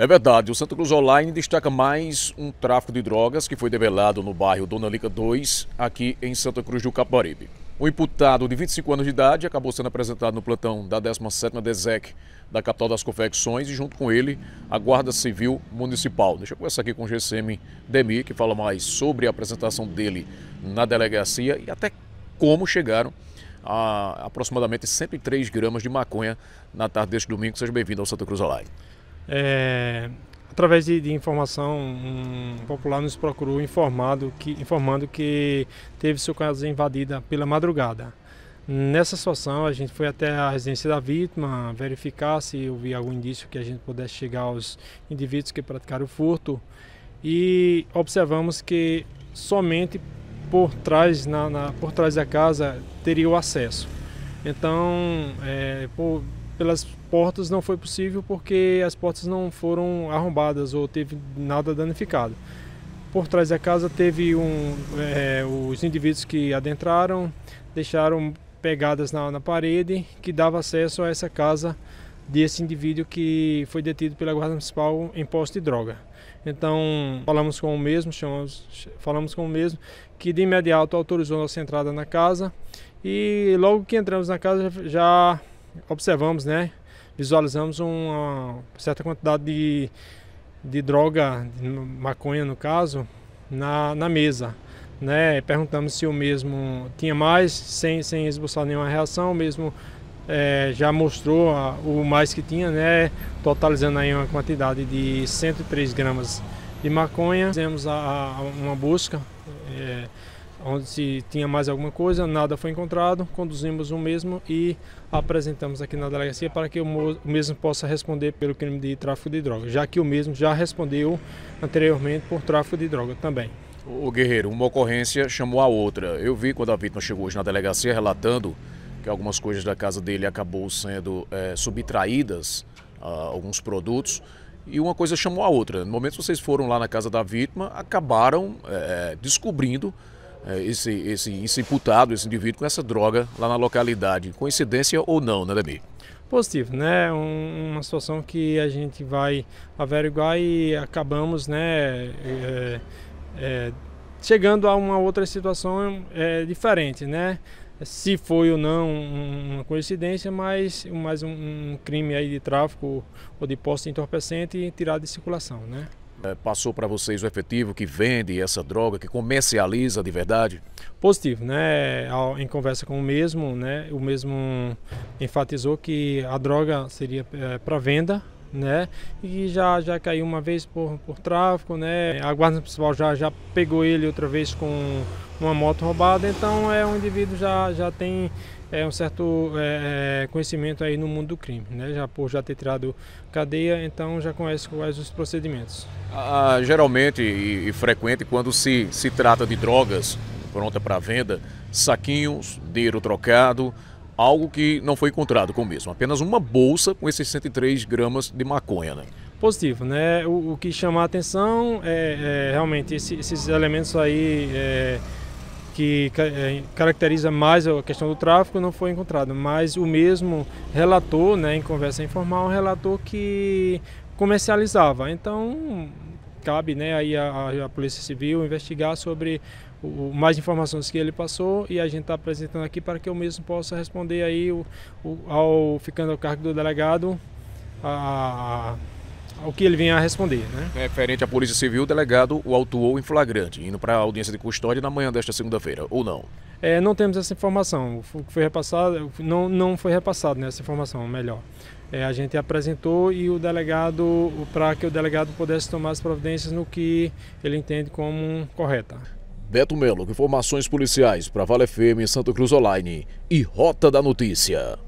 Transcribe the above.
É verdade, o Santa Cruz Online destaca mais um tráfico de drogas que foi revelado no bairro Dona Lica 2, aqui em Santa Cruz do Caparibe. O imputado de 25 anos de idade acabou sendo apresentado no plantão da 17ª DESEC da capital das confecções e junto com ele a Guarda Civil Municipal. Deixa eu conversar aqui com o GCM Demi, que fala mais sobre a apresentação dele na delegacia e até como chegaram a aproximadamente 103 gramas de maconha na tarde deste domingo. Seja bem-vindo ao Santa Cruz Online é, através de, de, informação, um popular nos procurou informado que, informando que teve sua casa invadida pela madrugada. Nessa situação, a gente foi até a residência da vítima verificar se houve algum indício que a gente pudesse chegar aos indivíduos que praticaram o furto e observamos que somente por trás, na, na por trás da casa teria o acesso. Então, é, por, pelas portas não foi possível porque as portas não foram arrombadas ou teve nada danificado. Por trás da casa teve um, é, os indivíduos que adentraram, deixaram pegadas na, na parede que dava acesso a essa casa desse indivíduo que foi detido pela Guarda Municipal em posse de droga. Então, falamos com o mesmo, chamamos, falamos com o mesmo, que de imediato autorizou nossa entrada na casa e logo que entramos na casa já observamos, né, visualizamos uma certa quantidade de, de droga, de maconha no caso, na, na mesa. Né? Perguntamos se o mesmo tinha mais, sem, sem esboçar nenhuma reação, o mesmo é, já mostrou a, o mais que tinha, né? totalizando aí uma quantidade de 103 gramas de maconha. Fizemos a, a uma busca. É, onde se tinha mais alguma coisa, nada foi encontrado, conduzimos o mesmo e apresentamos aqui na delegacia para que o mesmo possa responder pelo crime de tráfico de droga, já que o mesmo já respondeu anteriormente por tráfico de droga também. O Guerreiro, uma ocorrência chamou a outra. Eu vi quando a vítima chegou hoje na delegacia relatando que algumas coisas da casa dele acabou sendo é, subtraídas, ah, alguns produtos, e uma coisa chamou a outra. No momento que vocês foram lá na casa da vítima, acabaram é, descobrindo é, esse, esse, esse imputado, esse indivíduo com essa droga lá na localidade. Coincidência ou não, né, Demir? Positivo, né? Um, uma situação que a gente vai averiguar e acabamos, né? É, é, chegando a uma outra situação é, diferente, né? Se foi ou não uma coincidência, mas mais um, um crime aí de tráfico ou de posse de entorpecente tirado de circulação, né? Eh, passou para vocês o efetivo que vende essa droga, que comercializa de verdade? Positivo, né? Em conversa com o mesmo, né? O mesmo enfatizou que a droga seria eh, para venda né? E já, já caiu uma vez por, por tráfico, né? A guarda municipal já, já pegou ele outra vez com uma moto roubada, então é um indivíduo já, já tem é, um certo é, é conhecimento aí no mundo do crime, né? Já por já ter tirado cadeia, então já conhece quais os procedimentos. Ah, ah geralmente e, e frequente quando se, se trata de drogas pronta para venda, saquinhos, dinheiro trocado, algo que não foi encontrado com o mesmo. Apenas uma bolsa com esses 103 gramas de maconha, né? Positivo, né? O, o que chama a atenção é, é realmente esse, esses elementos aí é, que é, caracteriza mais a questão do tráfico não foi encontrado, mas o mesmo relator, né, em conversa informal, um relator que comercializava. Então cabe, né, aí a, a Polícia Civil investigar sobre o, mais informações que ele passou e a gente está apresentando aqui para que eu mesmo possa responder aí o, o, ao ficando ao cargo do delegado a, ao que ele vem a responder. Né? Referente à Polícia Civil, o delegado o autuou em flagrante, indo para a audiência de custódia na manhã desta segunda-feira, ou não? É, não temos essa informação. O que foi repassado, não, não foi repassado né, essa informação, melhor. É, a gente apresentou e o delegado, para que o delegado pudesse tomar as providências no que ele entende como correta. Beto Melo, informações policiais para Vale FM, Santa Cruz Online e Rota da Notícia.